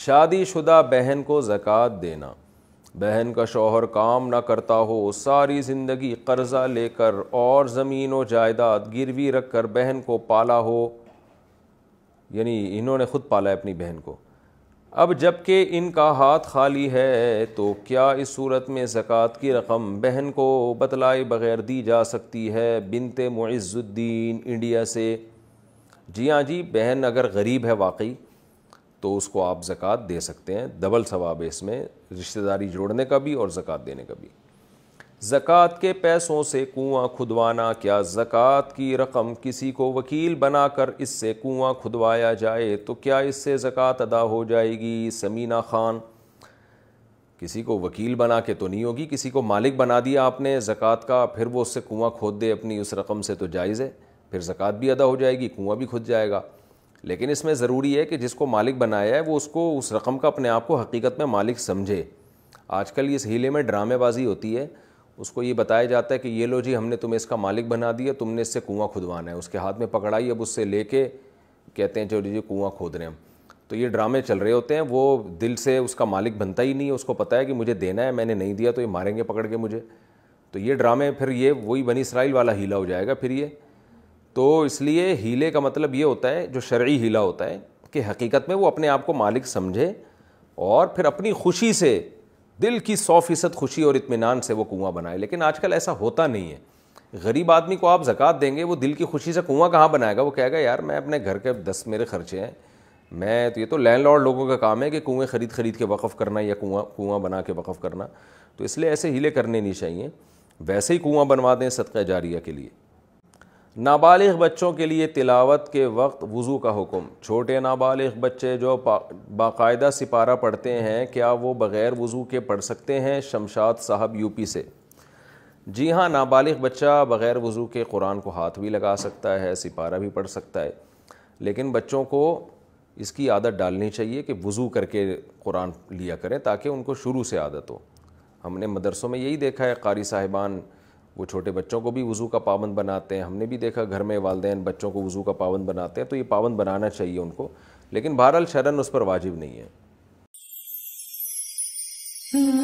शादी शुदा बहन को ज़क़़त देना बहन का शोहर काम ना करता हो सारी ज़िंदगी कर्ज़ा लेकर और ज़मीन व जायदाद गिरवी रख कर बहन को पाला हो यानी इन्होंने ख़ुद पाला है अपनी बहन को अब जबकि इनका हाथ खाली है तो क्या इस सूरत में ज़क़ात की रकम बहन को बतलाए बग़ैर दी जा सकती है बिनते मुइज़ुद्दीन इंडिया से जी हाँ जी बहन अगर गरीब है वाकई तो उसको आप जक़ात दे सकते हैं डबल सवाब है इसमें रिश्तेदारी जोड़ने का भी और ज़क़़त देने का भी ज़क़़त के पैसों से कुआं खुदवाना क्या ज़क़़त की रकम किसी को वकील बनाकर इससे कुआं खुदवाया जाए तो क्या इससे ज़क़़त अदा हो जाएगी समीना ख़ान किसी को वकील बना के तो नहीं होगी किसी को मालिक बना दिया आपने ज़क़़त का फिर वो उससे कुआं खोद दे अपनी उस रकम से तो जायज़ है फिर ज़क़़त भी अदा हो जाएगी कुआँ भी खुद जाएगा लेकिन इसमें ज़रूरी है कि जिसको मालिक बनाया है वो उसको उस रकम का अपने आप को हकीकत में मालिक समझे आजकल इस हीले में ड्रामेबाजी होती है उसको ये बताया जाता है कि ये लो जी हमने तुम्हें इसका मालिक बना दिया तुमने इससे कुआं खुदवाना है उसके हाथ में पकड़ाई अब उससे लेके कहते हैं चलो जी कुआं खोद रहे हैं तो ये ड्रामे चल रहे होते हैं वो दिल से उसका मालिक बनता ही नहीं है उसको पता है कि मुझे देना है मैंने नहीं दिया तो ये मारेंगे पकड़ के मुझे तो ये ड्रामे फिर ये वही बनी इसराइल वाला हीला हो जाएगा फिर ये तो इसलिए हीले का मतलब ये होता है जो शर्य हीला होता है कि हकीकत में वो अपने आप को मालिक समझे और फिर अपनी खुशी से दिल की सौ फीसद खुशी और इतमान से वो कुआं बनाए लेकिन आजकल ऐसा होता नहीं है गरीब आदमी को आप ज़क़़त देंगे वो दिल की खुशी से कुआं कहाँ बनाएगा वो कहेगा यार मैं अपने घर के दस मेरे खर्चे हैं मैं तो ये तो लैंड लोगों का काम है कि कुएँ ख़रीद ख़रीद के वक़ करना या कुआँ कुआँ बना के वक़ करना तो इसलिए ऐसे हीले करने नहीं चाहिए वैसे ही कुआँ बनवा दें सदक़ जारिया के लिए नाबालिग बच्चों के लिए तिलावत के वक्त वज़ू का हुक्म छोटे नाबालिग बच्चे जो बाकायदा सिपारा पढ़ते हैं क्या वो बग़ैर वज़ू के पढ़ सकते हैं शमशाद साहब यूपी से जी हाँ नाबालिग बच्चा बग़ैर वज़ू के कुरान को हाथ भी लगा सकता है सिपारा भी पढ़ सकता है लेकिन बच्चों को इसकी आदत डालनी चाहिए कि वज़ू करके कुरान लिया करें ताकि उनको शुरू से आदत हो हमने मदरसों में यही देखा है कारी साहिबान वो छोटे बच्चों को भी वज़ू का पाबंद बनाते हैं हमने भी देखा घर में वालदे बच्चों को वज़ू का पाबंद बनाते हैं तो ये पाबंद बनाना चाहिए उनको लेकिन बहरहाल शरण उस पर वाजिब नहीं है हम्म।